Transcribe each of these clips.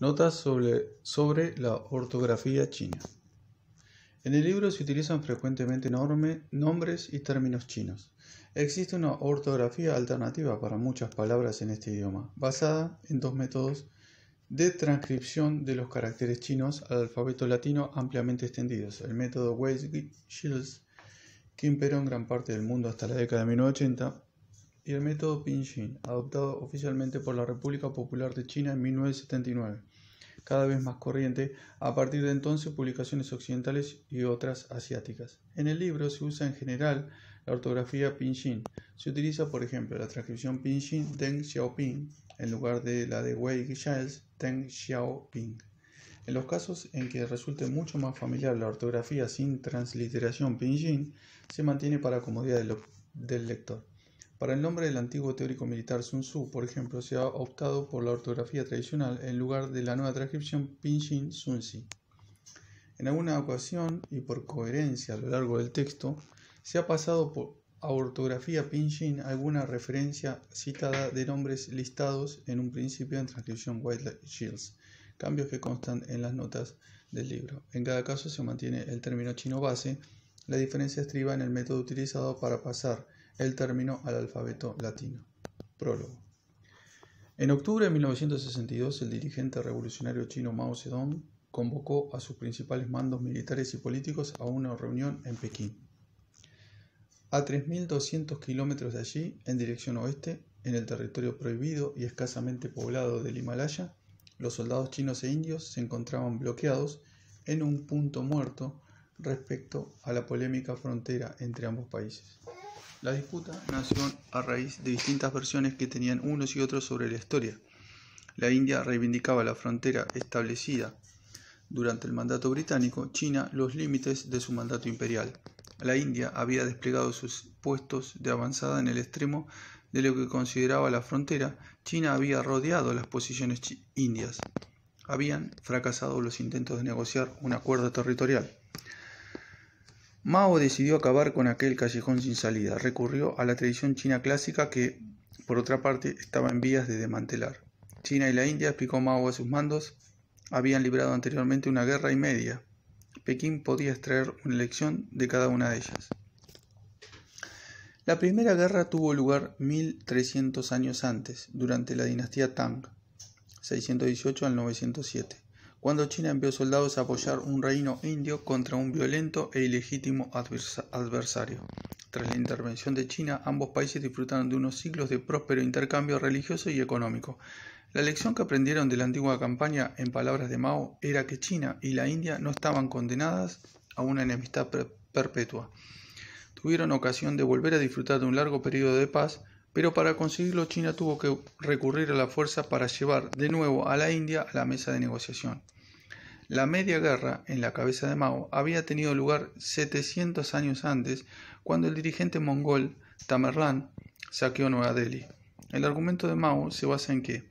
Notas sobre, sobre, la ortografía china. En el libro se utilizan frecuentemente nombres y términos chinos. Existe una ortografía alternativa para muchas palabras en este idioma, basada en dos métodos de transcripción de los caracteres chinos al alfabeto latino ampliamente extendidos, el método Weiss-Shields, que imperó en gran parte del mundo hasta la década de 1980, y el método Pinyin, adoptado oficialmente por la República Popular de China en 1979, cada vez más corriente, a partir de entonces publicaciones occidentales y otras asiáticas. En el libro se usa en general la ortografía Pinyin. Se utiliza, por ejemplo, la transcripción Pinyin Deng Xiaoping en lugar de la de Wei Giles Deng Xiaoping. En los casos en que resulte mucho más familiar la ortografía sin transliteración Pinyin, se mantiene para comodidad del lector. Para el nombre del antiguo teórico militar Sun Tzu, por ejemplo, se ha optado por la ortografía tradicional en lugar de la nueva transcripción Pinyin Sun En alguna ocasión y por coherencia a lo largo del texto, se ha pasado por, a ortografía Pinyin alguna referencia citada de nombres listados en un principio en transcripción White Shields, cambios que constan en las notas del libro. En cada caso se mantiene el término chino base, la diferencia estriba en el método utilizado para pasar el término al alfabeto latino. Prólogo. En octubre de 1962, el dirigente revolucionario chino Mao Zedong convocó a sus principales mandos militares y políticos a una reunión en Pekín. A 3.200 kilómetros de allí, en dirección oeste, en el territorio prohibido y escasamente poblado del Himalaya, los soldados chinos e indios se encontraban bloqueados en un punto muerto respecto a la polémica frontera entre ambos países. La disputa nació a raíz de distintas versiones que tenían unos y otros sobre la historia. La India reivindicaba la frontera establecida durante el mandato británico, China los límites de su mandato imperial. La India había desplegado sus puestos de avanzada en el extremo de lo que consideraba la frontera, China había rodeado las posiciones indias. Habían fracasado los intentos de negociar un acuerdo territorial. Mao decidió acabar con aquel callejón sin salida, recurrió a la tradición china clásica que, por otra parte, estaba en vías de desmantelar. China y la India, explicó Mao a sus mandos, habían librado anteriormente una guerra y media. Pekín podía extraer una lección de cada una de ellas. La primera guerra tuvo lugar 1300 años antes, durante la dinastía Tang, 618 al 907 cuando China envió soldados a apoyar un reino indio contra un violento e ilegítimo adversario. Tras la intervención de China, ambos países disfrutaron de unos siglos de próspero intercambio religioso y económico. La lección que aprendieron de la antigua campaña, en palabras de Mao, era que China y la India no estaban condenadas a una enemistad perpetua. Tuvieron ocasión de volver a disfrutar de un largo periodo de paz, pero para conseguirlo China tuvo que recurrir a la fuerza para llevar de nuevo a la India a la mesa de negociación. La media guerra en la cabeza de Mao había tenido lugar 700 años antes, cuando el dirigente mongol Tamerlán saqueó Nueva Delhi. El argumento de Mao se basa en que,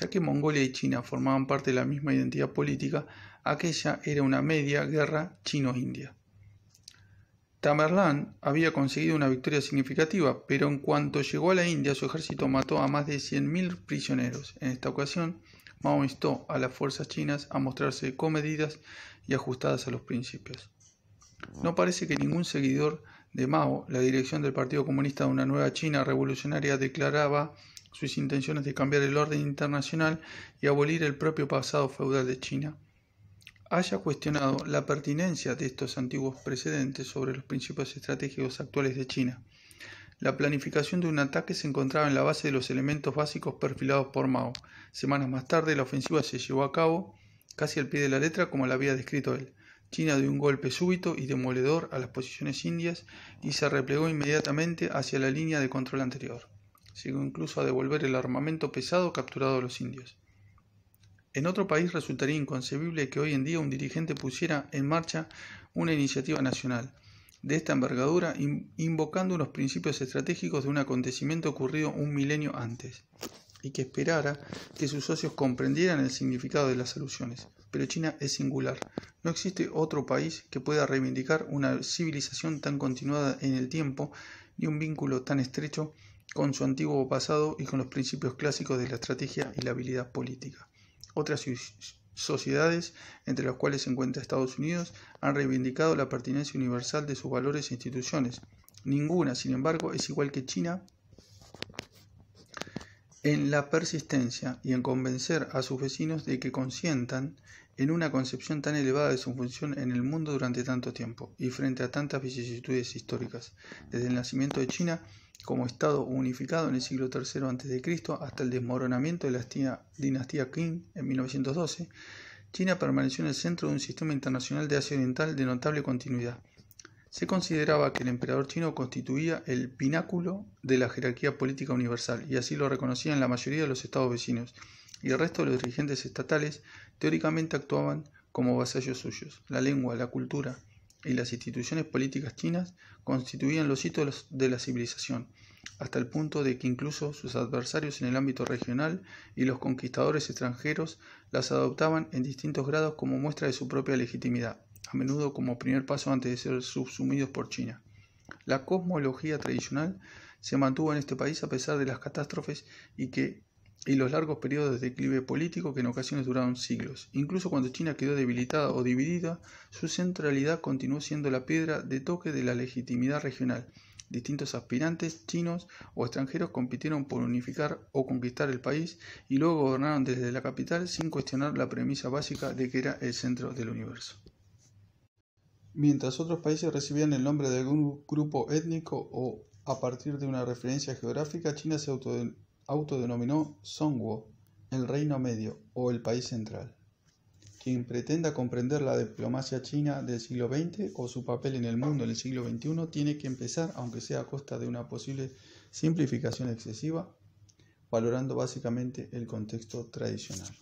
ya que Mongolia y China formaban parte de la misma identidad política, aquella era una media guerra chino-india. Tamerlán había conseguido una victoria significativa, pero en cuanto llegó a la India su ejército mató a más de 100.000 prisioneros. En esta ocasión, Mao instó a las fuerzas chinas a mostrarse comedidas y ajustadas a los principios. No parece que ningún seguidor de Mao, la dirección del Partido Comunista de una nueva China revolucionaria declaraba sus intenciones de cambiar el orden internacional y abolir el propio pasado feudal de China haya cuestionado la pertinencia de estos antiguos precedentes sobre los principios estratégicos actuales de China. La planificación de un ataque se encontraba en la base de los elementos básicos perfilados por Mao. Semanas más tarde, la ofensiva se llevó a cabo casi al pie de la letra como la había descrito él. China dio un golpe súbito y demoledor a las posiciones indias y se replegó inmediatamente hacia la línea de control anterior. Llegó incluso a devolver el armamento pesado capturado a los indios. En otro país resultaría inconcebible que hoy en día un dirigente pusiera en marcha una iniciativa nacional de esta envergadura invocando los principios estratégicos de un acontecimiento ocurrido un milenio antes y que esperara que sus socios comprendieran el significado de las alusiones. Pero China es singular. No existe otro país que pueda reivindicar una civilización tan continuada en el tiempo y un vínculo tan estrecho con su antiguo pasado y con los principios clásicos de la estrategia y la habilidad política. Otras sociedades, entre las cuales se encuentra Estados Unidos, han reivindicado la pertinencia universal de sus valores e instituciones. Ninguna, sin embargo, es igual que China en la persistencia y en convencer a sus vecinos de que consientan en una concepción tan elevada de su función en el mundo durante tanto tiempo y frente a tantas vicisitudes históricas, desde el nacimiento de China como Estado unificado en el siglo III a.C. hasta el desmoronamiento de la dinastía Qing en 1912, China permaneció en el centro de un sistema internacional de Asia Oriental de notable continuidad. Se consideraba que el emperador chino constituía el pináculo de la jerarquía política universal y así lo reconocían la mayoría de los estados vecinos, y el resto de los dirigentes estatales teóricamente actuaban como vasallos suyos. La lengua, la cultura y las instituciones políticas chinas constituían los hitos de la civilización, hasta el punto de que incluso sus adversarios en el ámbito regional y los conquistadores extranjeros las adoptaban en distintos grados como muestra de su propia legitimidad, a menudo como primer paso antes de ser subsumidos por China. La cosmología tradicional se mantuvo en este país a pesar de las catástrofes y que y los largos periodos de declive político que en ocasiones duraron siglos. Incluso cuando China quedó debilitada o dividida, su centralidad continuó siendo la piedra de toque de la legitimidad regional. Distintos aspirantes chinos o extranjeros compitieron por unificar o conquistar el país y luego gobernaron desde la capital sin cuestionar la premisa básica de que era el centro del universo. Mientras otros países recibían el nombre de algún grupo étnico o a partir de una referencia geográfica, China se autodenominó autodenominó Songwo, el Reino Medio o el País Central. Quien pretenda comprender la diplomacia china del siglo XX o su papel en el mundo en el siglo XXI tiene que empezar, aunque sea a costa de una posible simplificación excesiva, valorando básicamente el contexto tradicional.